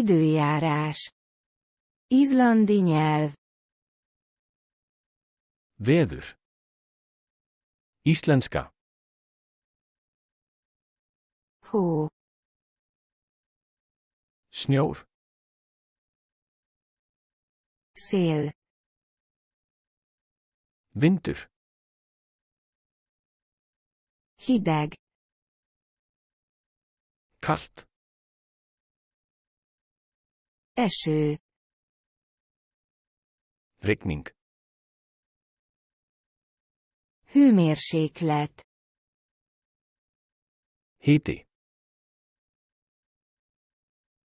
Időjárás. Izlandi nyelv. Veður. Íslenska. Hó. Snjór. Szél. Vindur. Hideg. Kalt. Eső. Rikmink. Hőmérséklet. Híti.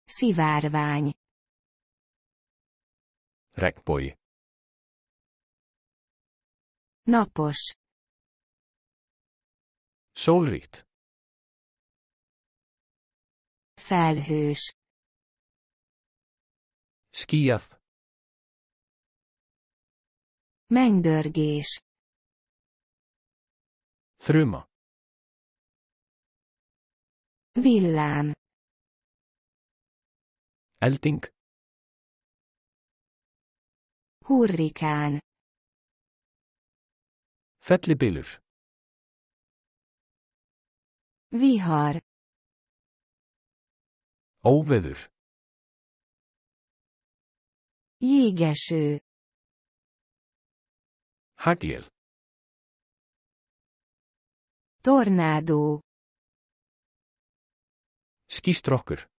Szivárvány. Rekpoly. Napos. Solrit. Felhős. Skíjað. Mennydörgés. Þruma. Villám. Elding. Hurrikán. Fellibylur. Vihar. Óveður. Jégeső. Hagyél. Tornádó. Skistrokker.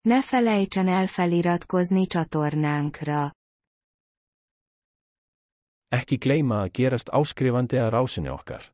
Ne felejtsen el feliratkozni csatornánkra. Ekki gleyma að gerast áskrifandi að rásinni okkar.